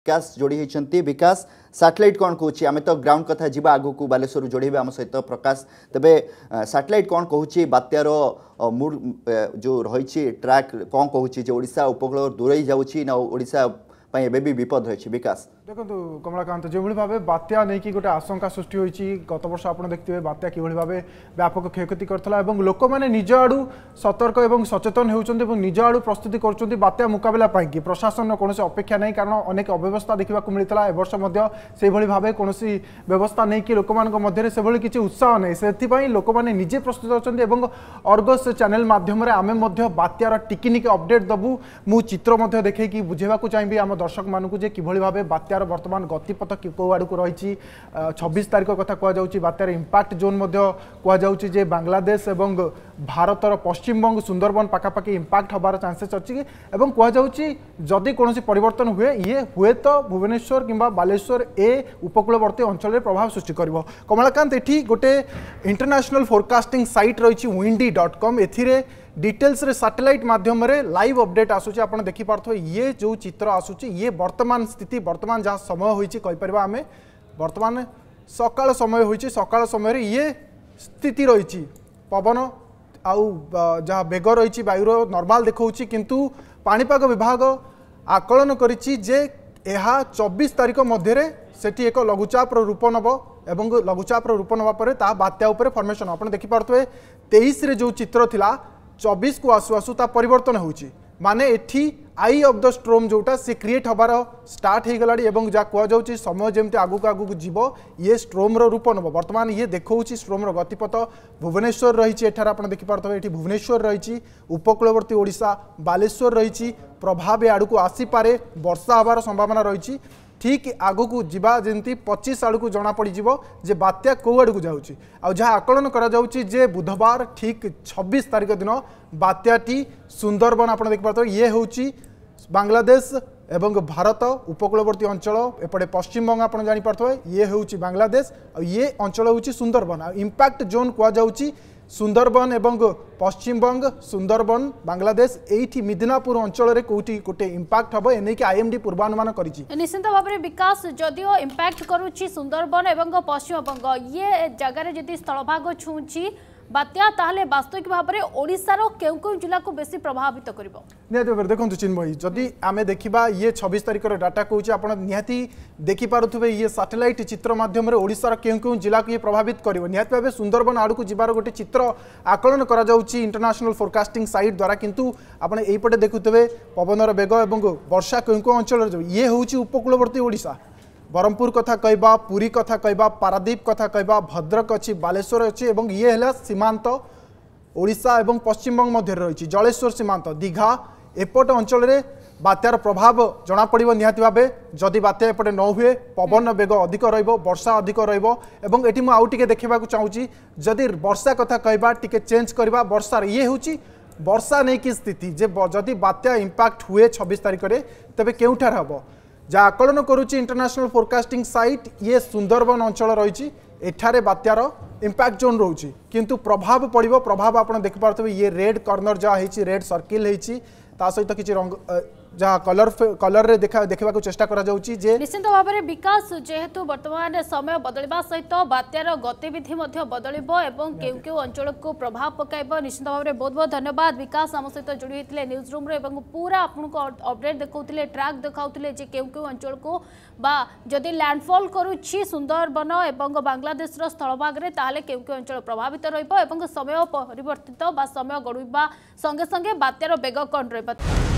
ବିକାଶ ଯୋଡ଼ି ହୋଇଛନ୍ତି ବିକାଶ ସାଟେଲାଇଟ୍ କ'ଣ କହୁଛି ଆମେ ତ ଗ୍ରାଉଣ୍ଡ କଥା ଯିବା ଆଗକୁ ବାଲେଶ୍ୱରରୁ ଯୋଡ଼ିବେ ଆମ ସହିତ ପ୍ରକାଶ ତେବେ ସାଟେଲାଇଟ୍ କ'ଣ କହୁଛି ବାତ୍ୟାର ମୁଡ଼ ଯେଉଁ ରହିଛି ଟ୍ରାକ୍ କ'ଣ କହୁଛି ଯେ ଓଡ଼ିଶା ଉପକୂଳ ଦୂରେଇ ଯାଉଛି ନା ଓଡ଼ିଶା ପାଇଁ ଏବେ ବି ବିପଦ ରହିଛି ବିକାଶ দেখুন কমলাকান্ত যেভাবে ভাবে বাত্যা নেই গোটে আশঙ্কা সৃষ্টি হয়েছে গত বর্ষ আপনার দেখতে বাত্যা কিভাবে ভাবে ব্যাপক ক্ষয়ক্ষতি করে এবং লোক মানে নিজ আড়ু সতর্ক এবং সচেতন হচ্ছেন এবং নিজ আড়ু প্রস্তুতি করছেন বাত্যা মোকাবিলা পাইকি প্রশাসন কোণী অপেক্ষা নেই কারণ অনেক অব্যবস্থা দেখা মিলিলা এবর্ষ সেইভাবে ভাবে কোণী ব্যবস্থা নেই লোক মধ্যে সেভাবে কিছু উৎসাহ নেই সেপাই লোক মানে নিজে প্রস্তুত অনেক এবং অর্গস চ্যানেল মাধ্যমে আমি মধ্যে বাত্যার টিকিনিকি অপডেট দেবু মু চিত্র দেখে বুঝাইবা চাইবি আমার দর্শক মানুষ যে কিভাবে ভাবে বাত্যার এর বর্তমান গতিপথ কেউ আড়ক রয়েছে ছবিশ তারিখ কথা কুযাচ্ছে বাত্যার ইম্পাক্ট জোন কুযাচ্ছে যে বাংলাদেশ এবং ভারতর পশ্চিমবঙ্গ সুন্দরবন পাখাপাখি ইম্পাক্ট হবার চান্সেস অছি এবং কুযাচ্ছে যদি কোণী পরিবর্তন হুয়ে ইয়ে হুয়ে তো ভুবনেশ্বর কিংবা বালেশ্বর এ উপকূলবর্তী অঞ্চলের প্রভাব সৃষ্টি করব কমলাকান্ত এটি গোটে ইন্টরন্যাশনাল ফোরকাস্টিং সাইট রয়েছে উইন্ডি ডট কম এতে डिटेल्स रे सैटेलाइट माध्यम रे लाइव अपडेट आसूची आपण देखि ये जो चित्र आसूची ये वर्तमान स्थिति वर्तमान जहाँ समय होईची कहि परबा आमे समय हो सका समय ये स्थिति रही पवन आउ जहाँ बेग रही वायुर नर्माल देखा किंतु पापाग विभाग आकलन करिछि जे ଏହା ଚବିଶ ତାରିଖ ମଧ୍ୟରେ ସେଠି ଏକ ଲଘୁଚାପର ରୂପ ନେବ ଏବଂ ଲଘୁଚାପର ରୂପ ନେବା ପରେ ତାହା ବାତ୍ୟା ଉପରେ ଫର୍ମେସନ୍ ଆପଣ ଦେଖିପାରୁଥିବେ चबिश को आसू आसू परिवर्तन माने एठी आई अफ द स्ट्रोम जोटा से क्रिएट हबार स्टार्ट हो गला जहाँ समय जमी आगक आगे जीव ये स्ट्रोम्र रूप नब बर्तमान ये देखा स्ट्रोम्र गतिपथ भुवनेश्वर रही आप देखिपे ये भुवनेश्वर रही उपकूलवर्ती ओडा बालेश्वर रही प्रभाव आड़क को आसीपे वर्षा हबार संभावना रही ঠিক আগুক যা যেমনি পঁচিশ আড়ক জনাপড়ি যে বাত্যা কেউ আড়ক যাচ্ছি আহা আকলন করা যাচ্ছে যে বুধবার ঠিক ছবিশ তারিখ দিন বাত্যাটি সুন্দরবন আপনার দেখিপার ইয়ে হচ্ছে বাংলাদেশ এবং ভারত উপকূলবর্তী অঞ্চল এপটে পশ্চিমবঙ্গ আপনার জাঁপারে ইয়ে হচ্ছে বাংলাদেশ আয়ে অঞ্চল হচ্ছে সুন্দরবন ইম্প্যাক্ট জোন কুয়া যাচ্ছে সুন্দরবন এবং পশ্চিমবঙ্গ সুন্দরবন বাংলাদেশ এইটি মিদনাপুর অঞ্চলের কোটি গোটে ইম্প্যাক্ট হব এনেকি আইএমডি পূর্বানুমান করেছি নিশ্চিত ভাবে বিকাশ যদিও ইম্প্যাক্ট করুছি সুন্দরবন এবং পশ্চিমবঙ্গ ইয়ে জায়গায় যদি স্থলভাগ ছুঁচি বাত্যা তাহলে বাস্তবিক ভাবে ওড়শার কেউ কেউ জেলাকে বেশি প্রভাবিত করব নিহতি ভাবে দেখুন চিন্ময়ী যদি আমি দেখা ইয়ে ছবিশ তারিখর ডাটা কুচি আপনার নিহতি দেখিপারে ইয়ে স্যাটেলাইট চিত্র মাধ্যমে ওড়শার কেউ কেউ জেলাকে ইয়ে প্রভাবিত করব নিহতি ভাবে সুন্দরবন আড়ক যার গোটে চিত্র আকলন করা যাচ্ছে ইন্টারন্যাশনাল ফোরকাস্টিং সাইট দ্বারা কিন্তু আপনার এইপটে দেখুবে পবনর বেগ এবং বর্ষা কেউ কেউ অঞ্চলের ইয়ে হচ্ছে উপকূলবর্তী ওড়শা ব্রহ্মপুর কথা কহবা পুরী কথা কহবা পারাদ্বীপ কথা কহবা ভদ্রক অছি বালেশ্বর অছি এবং ইয়ে হল সীমান্ত ওড়শা এবং পশ্চিমবঙ্গ মধ্যে রয়েছে জলেশ্বর সীমান্ত দীঘা এপট অঞ্চলের বাত্যার প্রভাব জনাপড়ব নিহতি ভাবে যদি বাত্যা এপটে ন হুয়ে পবন বেগ অধিক রহব বর্ষা অধিক রহব এবং এটি মু আউটিকে দেখা চাহুছি যদি বর্ষা কথা কহবা টিকে চেঞ্জ করা বর্ষার ইয়ে হচ্ছে বর্ষা নেই স্থিতি যে যদি বাত্যা ইম্পাক্ট হুয়ে ছবিশ তারিখে তবে কেউঠার হব যা আকলন করুছি ইন্টারন্যাশনাল ফোরকাস্টিং সাইট ইয়ে সুন্দরবন অঞ্চল রয়েছে এখানে বাত্যার ইম্প্যাক্ট জোন রয়েছে কিন্তু প্রভাব পড়ব প্রভাব আপনার দেখিপার্থে ইয়ে রেড কর্নর যা হয়েছে রেড সর্কিল হয়েছে তা সহ কিছু রঙ जहाँ कलर कलर रे देखा देखा चेषा करा जे निश्चित भाव में विकास जेहेतु बर्तमान समय बदलवा सहित बात्यार गतिविधि बदल क्यों क्यों अंचल को प्रभाव पक निश्चित भाव में बहुत बहुत धन्यवाद विकास आम सहित जोड़ी होते न्यूज रूम रूम पूरा आपको अबडेट देखा ट्राक देखा क्यों क्यों अंचल को बात लैंडफल कर करुंदरवन और बांग्लादेश स्थल स्थलभागे तालोले क्यों क्यों अंचल प्रभावित रोक समय पर समय गढ़ संगे संगे बात्यार बेग कौन रहा